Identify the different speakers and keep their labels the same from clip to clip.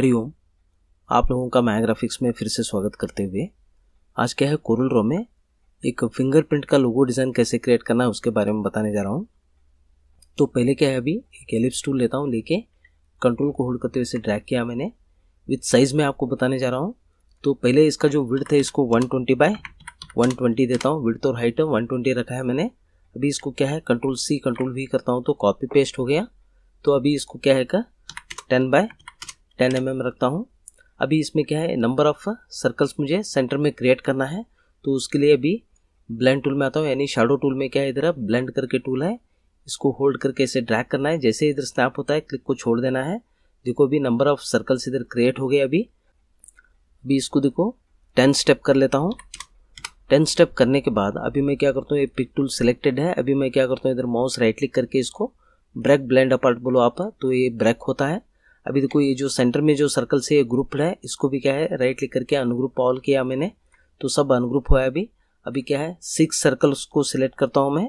Speaker 1: हरिओम आप लोगों का मैग्राफिक्स में फिर से स्वागत करते हुए आज क्या है कोरल रो में एक फिंगरप्रिंट का लोगो डिज़ाइन कैसे क्रिएट करना है उसके बारे में बताने जा रहा हूँ तो पहले क्या है अभी एक एलिप्स टूल लेता हूँ लेके कंट्रोल को होल्ड करते हुए इसे ड्रैग किया मैंने विथ साइज़ में आपको बताने जा रहा हूँ तो पहले इसका जो विड है इसको one twenty by one twenty देता हूँ विड्थ और हाइट वन ट्वेंटी रखा है मैंने अभी इसको क्या है कंट्रोल सी कंट्रोल वी करता हूँ तो कॉपी पेस्ट हो गया तो अभी इसको क्या है का ten by ten M M रखता हूँ अभी इसमें क्या है नंबर ऑफ सर्कल्स मुझे सेंटर में क्रिएट करना है तो उसके लिए अभी ब्लेंड टूल में आता हूँ यानी शेडो टूल में क्या है इधर ब्लेंड करके टूल है इसको होल्ड करके इसे ड्रैग करना है जैसे इधर स्नैप होता है क्लिक को छोड़ देना है देखो अभी नंबर ऑफ सर्कल्स इधर क्रिएट हो गए अभी अभी इसको देखो टेन स्टेप कर लेता हूँ टेन स्टेप करने के बाद अभी मैं क्या करता हूँ ये पिक टूल सिलेक्टेड है अभी मैं क्या करता हूँ इधर माउस राइट क्लिक करके इसको ब्रेक ब्लेंड अपार्ट बोलो आप तो ये ब्रेक होता है अभी देखो ये जो सेंटर में जो सर्कल से ग्रुप है इसको भी क्या है राइट क्लिक करके अनुग्रुप ऑल किया मैंने तो सब अनुग्रुप हुआ है अभी अभी क्या है सिक्स सर्कल्स को सिलेक्ट करता हूँ मैं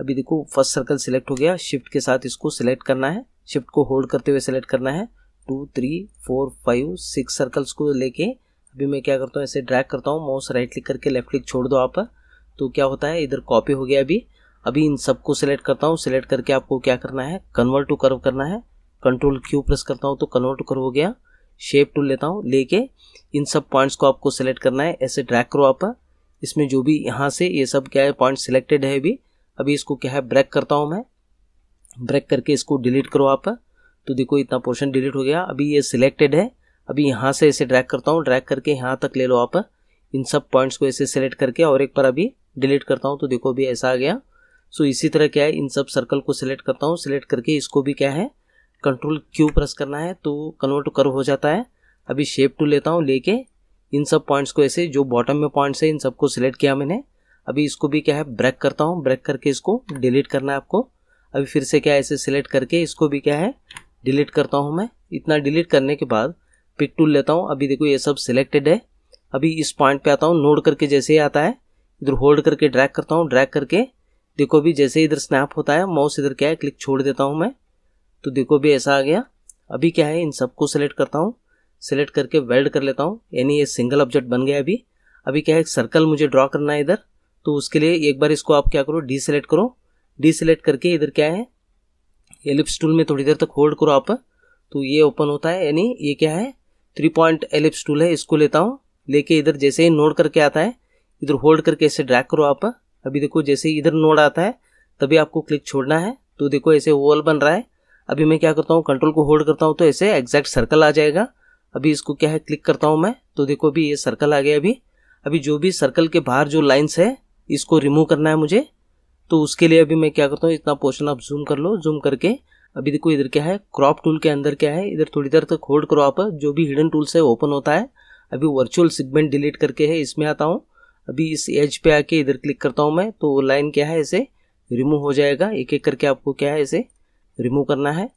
Speaker 1: अभी देखो फर्स्ट सर्कल सिलेक्ट हो गया शिफ्ट के साथ इसको सिलेक्ट करना है शिफ्ट को होल्ड करते हुए सिलेक्ट करना है two three four five six circles को लेके अभी मैं क्या करता हूँ ऐसे ड्रैग करता हूँ माउस राइट क्लिक करके लेफ्ट क्लिक छोड़ दो आप तो क्या होता है इधर कॉपी हो गया अभी अभी इन सबको सिलेक्ट करता हूँ सिलेक्ट करके आपको क्या करना है कन्वर्ट टू कर्व करना है कंट्रोल क्यू प्रेस करता हूँ तो कन्वर्ट कर हो गया शेप टूल लेता हूँ लेके इन सब पॉइंट्स को आपको सेलेक्ट करना है ऐसे ड्रैक करो आप इसमें जो भी यहाँ से ये सब क्या है पॉइंट सिलेक्टेड है अभी अभी इसको क्या है ब्रेक करता हूँ मैं ब्रेक करके इसको डिलीट करो आप तो देखो इतना पोर्शन डिलीट हो गया अभी ये सिलेक्टेड है अभी यहाँ से ऐसे ड्रैक करता हूँ ड्रैक करके यहाँ तक ले लो आप इन सब पॉइंट्स को ऐसे सेलेक्ट करके और एक बार अभी डिलीट करता हूँ तो देखो अभी ऐसा आ गया सो इसी तरह क्या है इन सब सर्कल को सिलेक्ट करता हूँ सिलेक्ट करके इसको भी क्या है कंट्रोल क्यू प्रेस करना है तो कन्वर्ट टू कर्व हो जाता है अभी शेप टू लेता हूँ लेके इन सब पॉइंट्स को ऐसे जो बॉटम में पॉइंट्स है इन सबको सिलेक्ट किया मैंने अभी इसको भी क्या है ब्रेक करता हूँ ब्रेक करके इसको डिलीट करना है आपको अभी फिर से क्या है ऐसे सिलेक्ट करके इसको भी क्या है डिलीट करता हूँ मैं इतना डिलीट करने के बाद पिक टूल लेता हूँ अभी देखो ये सब सिलेक्टेड है अभी इस पॉइंट पे आता हूँ नोड करके जैसे ही आता है इधर होल्ड करके ड्रैग करता हूँ ड्रैग करके देखो अभी जैसे इधर स्नैप होता है माउस इधर क्या है क्लिक छोड़ देता हूँ मैं तो देखो भी ऐसा आ गया अभी क्या है इन सबको सेलेक्ट करता हूँ सेलेक्ट करके वेल्ड कर लेता हूँ यानी ये सिंगल ऑब्जेक्ट बन गया अभी अभी क्या है एक सर्कल मुझे ड्रॉ करना है इधर तो उसके लिए एक बार इसको आप क्या करो डी सेलेक्ट करो डी सेलेक्ट करके इधर क्या है एलिप्स टूल में थोड़ी देर तक होल्ड करो आप तो ये ओपन होता है यानी ये क्या है थ्री पॉइंट एलिप्स टूल है इसको लेता हूँ लेके इधर जैसे ही नोड करके आता है इधर होल्ड करके ऐसे ड्रैग करो आप अभी देखो जैसे ही इधर नोड आता है तभी आपको क्लिक छोड़ना है तो देखो ऐसे वॉल बन रहा है अभी मैं क्या करता हूँ कंट्रोल को होल्ड करता हूँ तो ऐसे एग्जैक्ट सर्कल आ जाएगा अभी इसको क्या है क्लिक करता हूँ मैं तो देखो अभी ये सर्कल आ गया अभी अभी जो भी सर्कल के बाहर जो लाइन्स है इसको रिमूव करना है मुझे तो उसके लिए अभी मैं क्या करता हूँ इतना पोर्शन आप जूम कर लो जूम करके अभी देखो इधर क्या है क्रॉप टूल के अंदर क्या है इधर थोड़ी देर तक होल्ड करो आप जो भी हिडन टूल से ओपन होता है अभी वर्चुअल सिगमेंट डिलीट करके है इसमें आता हूँ अभी इस एज पे आके इधर क्लिक करता हूँ मैं तो लाइन क्या है ऐसे रिमूव हो जाएगा एक एक करके आपको क्या है इसे रिमूव करना है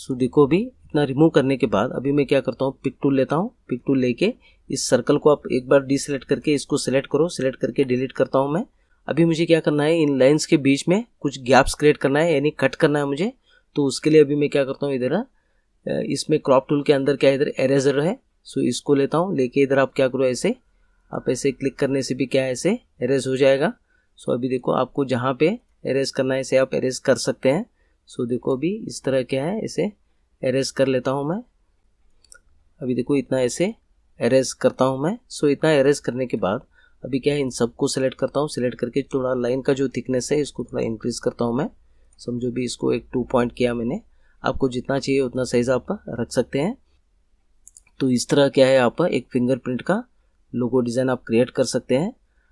Speaker 1: सो देखो अभी इतना रिमूव करने के बाद अभी मैं क्या करता हूँ पिक टूल लेता हूँ पिक टूल लेके इस सर्कल को आप एक बार डिसेलेक्ट करके इसको सिलेक्ट करो सिलेक्ट करके डिलीट करता हूँ मैं अभी मुझे क्या करना है इन लाइंस के बीच में कुछ गैप्स क्रिएट करना है यानी कट करना है मुझे तो उसके लिए अभी मैं क्या करता हूँ इधर इसमें क्रॉप टूल के अंदर क्या इधर एरेजर है सो इसको लेता हूँ लेके इधर आप क्या करो ऐसे आप ऐसे क्लिक करने से भी क्या ऐसे एरेज हो जाएगा सो अभी देखो आपको जहाँ पे एरेज करना है इसे आप एरेज कर सकते हैं सो देखो अभी इस तरह क्या है इसे एरेज कर लेता हूँ मैं अभी देखो इतना ऐसे एरेज करता हूँ मैं सो इतना एरेज करने के बाद अभी क्या है इन सबको सेलेक्ट करता हूँ सेलेक्ट करके थोड़ा लाइन का जो थिकनेस है इसको थोड़ा इंक्रीज करता हूँ मैं समझो भी इसको एक टू पॉइंट किया मैंने आपको जितना चाहिए उतना साइज आप रख सकते हैं तो इस तरह क्या है आप एक फिंगरप्रिंट का लोगो डिज़ाइन आप क्रिएट कर सकते हैं